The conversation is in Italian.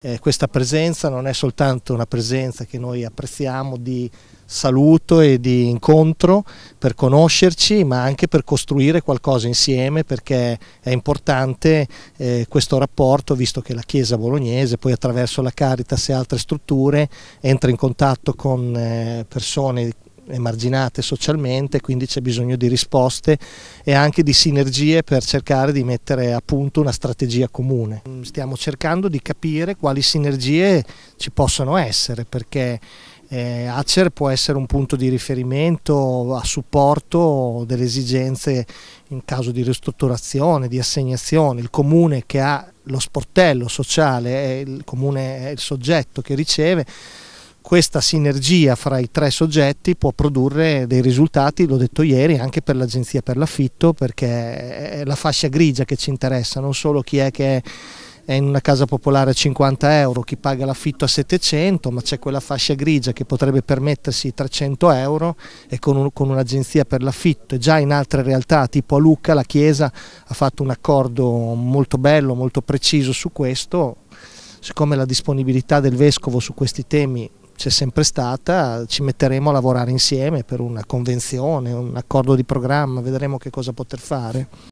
Eh, questa presenza non è soltanto una presenza che noi apprezziamo di saluto e di incontro per conoscerci ma anche per costruire qualcosa insieme perché è importante eh, questo rapporto visto che la Chiesa bolognese poi attraverso la Caritas e altre strutture entra in contatto con eh, persone emarginate socialmente, quindi c'è bisogno di risposte e anche di sinergie per cercare di mettere a punto una strategia comune. Stiamo cercando di capire quali sinergie ci possono essere perché eh, Acer può essere un punto di riferimento a supporto delle esigenze in caso di ristrutturazione, di assegnazione. Il comune che ha lo sportello sociale è il comune, è il soggetto che riceve questa sinergia fra i tre soggetti può produrre dei risultati, l'ho detto ieri, anche per l'Agenzia per l'affitto, perché è la fascia grigia che ci interessa, non solo chi è che è in una casa popolare a 50 euro, chi paga l'affitto a 700, ma c'è quella fascia grigia che potrebbe permettersi 300 euro e con, un, con un'agenzia per l'affitto e già in altre realtà, tipo a Lucca, la Chiesa ha fatto un accordo molto bello, molto preciso su questo, siccome la disponibilità del Vescovo su questi temi c'è sempre stata, ci metteremo a lavorare insieme per una convenzione, un accordo di programma, vedremo che cosa poter fare.